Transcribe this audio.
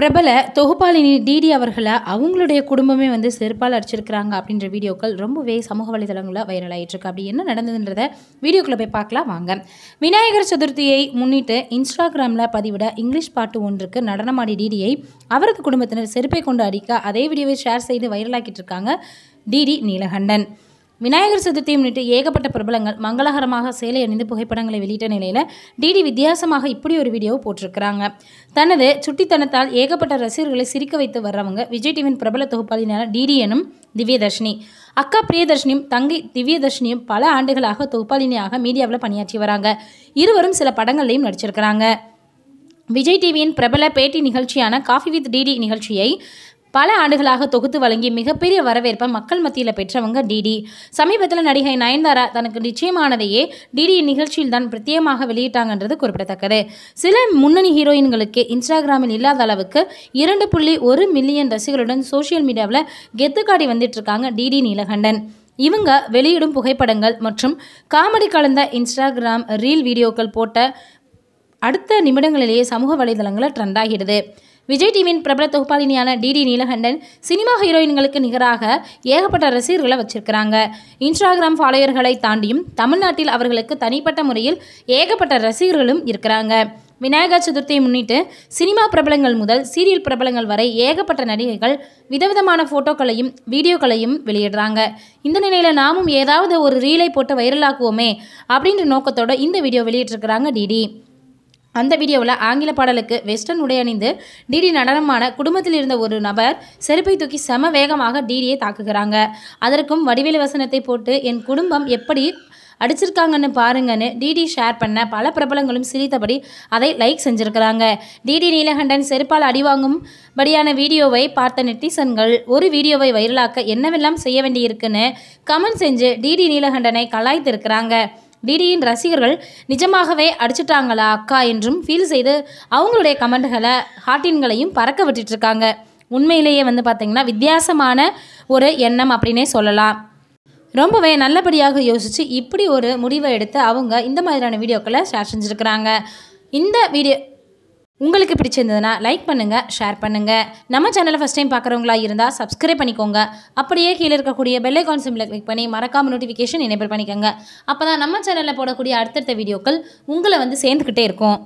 பிரபல தொகுப்பாளினி டிடி அவர்களை அவங்களுடைய குடும்பமே வந்து செருப்பால் அடிச்சிருக்கிறாங்க அப்படின்ற வீடியோக்கள் ரொம்பவே சமூக வலைதளங்களில் வைரல் ஆகிட்டுருக்கு அப்படி என்ன நடந்ததுன்றத வீடியோக்குள்ளே போய் பார்க்கலாம் வாங்க விநாயகர் சதுர்த்தியை முன்னிட்டு இன்ஸ்டாகிராமில் பதிவிட இங்கிலீஷ் பாட்டு ஒன்றுக்கு நடனமாடி டிடியை அவரது குடும்பத்தினர் செருப்பை கொண்டு அடிக்க அதே வீடியோவை ஷேர் செய்து வைரலாக்கிட்டு இருக்காங்க டிடி நீலகண்டன் விநாயகர் சதுர்த்தியை முன்னிட்டு ஏகப்பட்ட பிரபலங்கள் மங்களகரமாக சேலை அணிந்து புகைப்படங்களை வெளியிட்ட நிலையில் டிடி வித்தியாசமாக இப்படி ஒரு வீடியோவை போட்டிருக்கிறாங்க தனது சுட்டித்தனத்தால் ஏகப்பட்ட ரசிகர்களை சிரிக்க வைத்து வர்றவங்க விஜய் டிவியின் பிரபல தொகுப்பாளினான டிடி எனும் திவ்யதர்ஷினி அக்கா பிரியதர்ஷினியும் தங்கை திவ்யதர்ஷினியும் பல ஆண்டுகளாக தொகுப்பாளினியாக மீடியாவில் பணியாற்றி வராங்க இருவரும் சில படங்கள்லையும் நடிச்சிருக்கிறாங்க விஜய் டிவியின் பிரபல பேட்டி நிகழ்ச்சியான காஃபி வித் டிடி நிகழ்ச்சியை பல ஆண்டுகளாக தொகுத்து வழங்கி மிகப்பெரிய வரவேற்பை மக்கள் மத்தியில் பெற்றவங்க டிடி சமீபத்தில் நடிகை நயன்தாரா தனக்கு நிச்சயமானதையே டிடி நிகழ்ச்சியில் தான் பிரத்யேகமாக வெளியிட்டாங்கன்றது குறிப்பிடத்தக்கது சில முன்னணி ஹீரோயின்களுக்கு இன்ஸ்டாகிராமில் இல்லாத அளவுக்கு இரண்டு புள்ளி ஒரு மில்லியன் ரசிகர்களுடன் சோசியல் மீடியாவில் கெத்துக்காடி வந்துட்டு இருக்காங்க டிடி நீலகண்டன் இவங்க வெளியிடும் புகைப்படங்கள் மற்றும் காமெடி கலந்த இன்ஸ்டாகிராம் ரீல் வீடியோக்கள் போட்ட அடுத்த நிமிடங்களிலேயே சமூக வலைதளங்களில் ட்ரெண்ட் ஆகிடுது விஜய் டிவியின் பிரபல தொகுப்பாளினியான டிடி நீலகண்டன் சினிமா ஹீரோயின்களுக்கு நிகராக ஏகப்பட்ட ரசிகர்களை வச்சிருக்கிறாங்க இன்ஸ்டாகிராம் ஃபாலோயர்களை தாண்டியும் தமிழ்நாட்டில் அவர்களுக்கு தனிப்பட்ட முறையில் ஏகப்பட்ட ரசிகர்களும் இருக்கிறாங்க விநாயகர் சதுர்த்தியை முன்னிட்டு சினிமா பிரபலங்கள் முதல் சீரியல் பிரபலங்கள் வரை ஏகப்பட்ட நடிகைகள் விதவிதமான ஃபோட்டோக்களையும் வீடியோக்களையும் வெளியிடுறாங்க இந்த நிலையில் நாமும் ஏதாவது ஒரு ரீலை போட்டு வைரலாக்குவோமே அப்படின்ற நோக்கத்தோட இந்த வீடியோ வெளியிட்டிருக்கிறாங்க டிடி அந்த வீடியோவில் ஆங்கில பாடலுக்கு வெஸ்டர்ன் உடை அணிந்து டிடி நடனமான குடும்பத்தில் இருந்த ஒரு நபர் செருப்பை தூக்கி செம வேகமாக டிடியை தாக்குகிறாங்க அதற்கும் வடிவேல வசனத்தை போட்டு என் குடும்பம் எப்படி அடிச்சிருக்காங்கன்னு பாருங்கன்னு டிடி ஷேர் பண்ண பல பிரபலங்களும் சிரித்தபடி அதை லைக் செஞ்சுருக்கிறாங்க டிடி நீலகண்டன் செருப்பால் அடிவாங்கும்படியான வீடியோவை பார்த்த நெட்டிசன்கள் ஒரு வீடியோவை வைரலாக்க என்னவெல்லாம் செய்ய வேண்டியிருக்குன்னு கமெண்ட் செஞ்சு டிடி நீலகண்டனை கலாய்த்திருக்கிறாங்க டிடியின் ரசிகர்கள் நிஜமாகவே அடிச்சிட்டாங்களா அக்கா என்றும் ஃபீல் செய்து அவங்களுடைய கமெண்ட்களை ஹார்டின்களையும் பறக்க விட்டுட்ருக்காங்க உண்மையிலேயே வந்து பார்த்திங்கன்னா வித்தியாசமான ஒரு எண்ணம் அப்படின்னே சொல்லலாம் ரொம்பவே நல்லபடியாக யோசித்து இப்படி ஒரு முடிவை எடுத்து அவங்க இந்த மாதிரியான வீடியோக்களை ஷேர் செஞ்சுருக்கிறாங்க இந்த வீடியோ உங்களுக்கு பிடிச்சிருந்ததுன்னா லைக் பண்ணுங்கள் ஷேர் பண்ணுங்கள் நம்ம சேனலை ஃபஸ்ட் டைம் பார்க்குறவங்களா இருந்தால் சப்ஸ்கிரைப் பண்ணிக்கோங்க அப்படியே கீழே இருக்கக்கூடிய பெல்லை சிம்மில் கிளிக் பண்ணி மறக்காமல் நோட்டிஃபிகேஷன் எனேபிள் பண்ணிக்கோங்க அப்போ தான் நம்ம சேனலில் போடக்கூடிய அடுத்தடுத்த வீடியோக்கள் உங்களை வந்து சேர்ந்துக்கிட்டே இருக்கும்